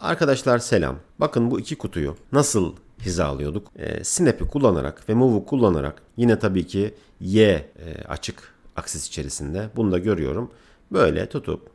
Arkadaşlar selam. Bakın bu iki kutuyu nasıl hizalıyorduk? E, ee, Snap'i kullanarak ve Move'u kullanarak yine tabii ki Y e, açık aksis içerisinde. Bunu da görüyorum. Böyle tutup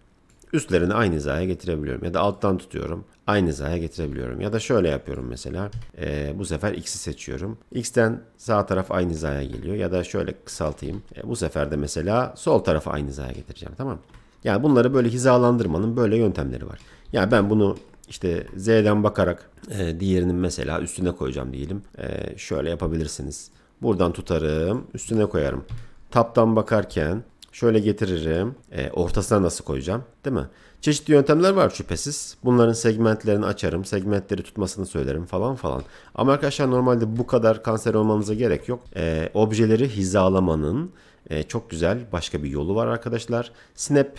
üstlerini aynı hizaya getirebiliyorum. Ya da alttan tutuyorum. Aynı hizaya getirebiliyorum. Ya da şöyle yapıyorum mesela. E, bu sefer X'i seçiyorum. X'ten sağ taraf aynı hizaya geliyor. Ya da şöyle kısaltayım. E, bu sefer de mesela sol tarafı aynı hizaya getireceğim. Tamam Yani bunları böyle hizalandırmanın böyle yöntemleri var. Yani ben bunu işte Z'den bakarak e, ee, diğerinin mesela üstüne koyacağım diyelim. E, şöyle yapabilirsiniz. Buradan tutarım, üstüne koyarım. Taptan bakarken şöyle getiririm. E, ortasına nasıl koyacağım? Değil mi? Çeşitli yöntemler var şüphesiz. Bunların segmentlerini açarım, segmentleri tutmasını söylerim falan falan. Ama arkadaşlar normalde bu kadar kanser olmanıza gerek yok. E, objeleri hizalamanın e, çok güzel başka bir yolu var arkadaşlar. Snap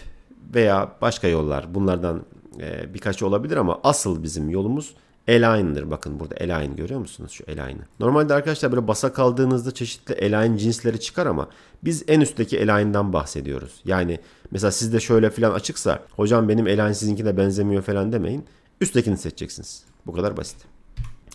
veya başka yollar bunlardan e, birkaç olabilir ama asıl bizim yolumuz Align'dır. Bakın burada Align görüyor musunuz şu Align'ı? Normalde arkadaşlar böyle basa kaldığınızda çeşitli Align cinsleri çıkar ama biz en üstteki Align'dan bahsediyoruz. Yani mesela sizde şöyle filan açıksa hocam benim Align sizinkine benzemiyor falan demeyin. Üsttekini seçeceksiniz. Bu kadar basit.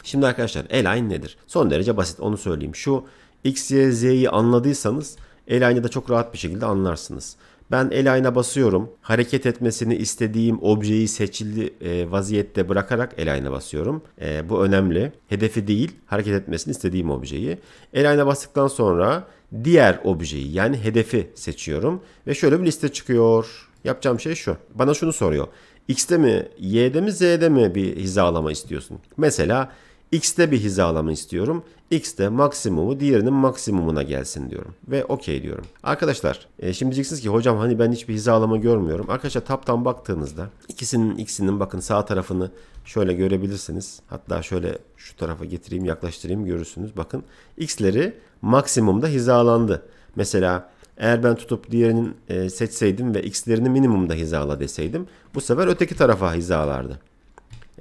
Şimdi arkadaşlar Align nedir? Son derece basit onu söyleyeyim. Şu X, Y, Z'yi anladıysanız Align'ı da çok rahat bir şekilde anlarsınız. Ben el ayna basıyorum. Hareket etmesini istediğim objeyi seçili e, vaziyette bırakarak el ayna basıyorum. E, bu önemli. Hedefi değil, hareket etmesini istediğim objeyi. El ayna bastıktan sonra diğer objeyi yani hedefi seçiyorum ve şöyle bir liste çıkıyor. Yapacağım şey şu. Bana şunu soruyor. X'te mi, Y'de mi, Z'de mi bir hizalama istiyorsun? Mesela X'te bir hizalama istiyorum. X'te maksimumu diğerinin maksimumuna gelsin diyorum. Ve okey diyorum. Arkadaşlar e, şimdi diyeceksiniz ki hocam hani ben hiçbir hizalama görmüyorum. Arkadaşlar taptan baktığınızda ikisinin X'inin bakın sağ tarafını şöyle görebilirsiniz. Hatta şöyle şu tarafa getireyim yaklaştırayım görürsünüz. Bakın X'leri maksimumda hizalandı. Mesela eğer ben tutup diğerini e, seçseydim ve X'lerini minimumda hizala deseydim bu sefer öteki tarafa hizalardı.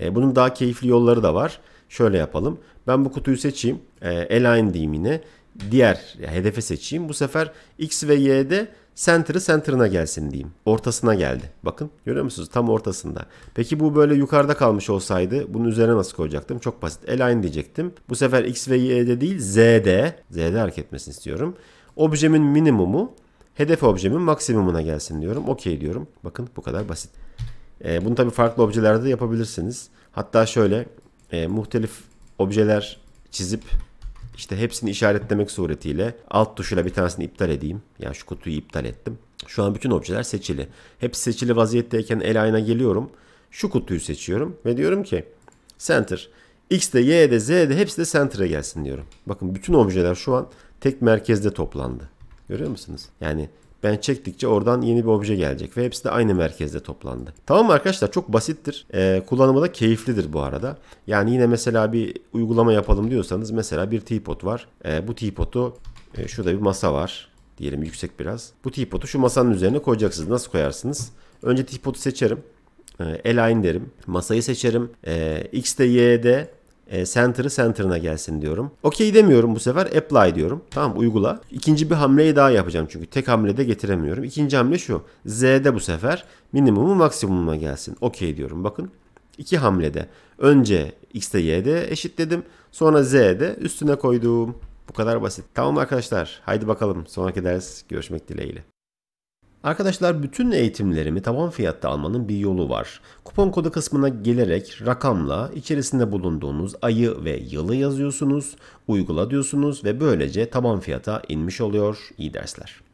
E, bunun daha keyifli yolları da var. Şöyle yapalım. Ben bu kutuyu seçeyim. E, align diyeyim yine. Diğer ya, hedefe seçeyim. Bu sefer X ve Y'de center'ı center'ına gelsin diyeyim. Ortasına geldi. Bakın görüyor musunuz? Tam ortasında. Peki bu böyle yukarıda kalmış olsaydı bunun üzerine nasıl koyacaktım? Çok basit. Align diyecektim. Bu sefer X ve Y'de değil Z'de. Z'de hareket etmesini istiyorum. Objemin minimumu hedef objemin maksimumuna gelsin diyorum. Okey diyorum. Bakın bu kadar basit. E, bunu tabii farklı objelerde de yapabilirsiniz. Hatta şöyle e, muhtelif objeler çizip işte hepsini işaretlemek suretiyle alt tuşuyla bir tanesini iptal edeyim. Yani şu kutuyu iptal ettim. Şu an bütün objeler seçili. Hepsi seçili vaziyetteyken el ayna geliyorum. Şu kutuyu seçiyorum ve diyorum ki center. X de Y de Z de hepsi de center'a gelsin diyorum. Bakın bütün objeler şu an tek merkezde toplandı. Görüyor musunuz? Yani ben çektikçe oradan yeni bir obje gelecek ve hepsi de aynı merkezde toplandı. Tamam arkadaşlar çok basittir. Ee, kullanımı da keyiflidir bu arada. Yani yine mesela bir uygulama yapalım diyorsanız mesela bir teapot var. Ee, bu teapotu e, şurada bir masa var. Diyelim yüksek biraz. Bu teapotu şu masanın üzerine koyacaksınız. Nasıl koyarsınız? Önce teapotu seçerim. E, ee, align derim. Masayı seçerim. E, ee, X'de Y'de e, center'ı center'ına gelsin diyorum. Okey demiyorum bu sefer apply diyorum. Tamam uygula. İkinci bir hamleyi daha yapacağım çünkü tek hamlede getiremiyorum. İkinci hamle şu. Z'de bu sefer minimumu maksimuma gelsin. Okey diyorum bakın. iki hamlede. Önce X'de Y'de eşitledim. Sonra Z'de üstüne koydum. Bu kadar basit. Tamam arkadaşlar. Haydi bakalım. Sonraki ders görüşmek dileğiyle. Arkadaşlar bütün eğitimlerimi tavan fiyatta almanın bir yolu var. Kupon kodu kısmına gelerek rakamla içerisinde bulunduğunuz ayı ve yılı yazıyorsunuz, uygula diyorsunuz ve böylece taban fiyata inmiş oluyor. İyi dersler.